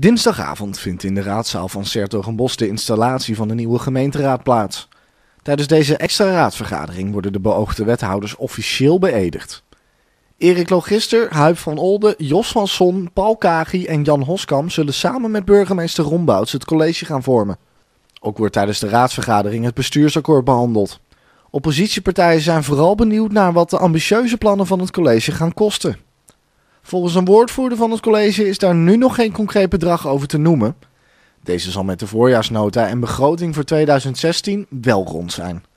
Dinsdagavond vindt in de raadzaal van Sertogenbos de installatie van de nieuwe gemeenteraad plaats. Tijdens deze extra raadsvergadering worden de beoogde wethouders officieel beëdigd. Erik Logister, Huib van Olde, Jos van Son, Paul Kagi en Jan Hoskam zullen samen met burgemeester Rombouts het college gaan vormen. Ook wordt tijdens de raadsvergadering het bestuursakkoord behandeld. Oppositiepartijen zijn vooral benieuwd naar wat de ambitieuze plannen van het college gaan kosten. Volgens een woordvoerder van het college is daar nu nog geen concreet bedrag over te noemen. Deze zal met de voorjaarsnota en begroting voor 2016 wel rond zijn.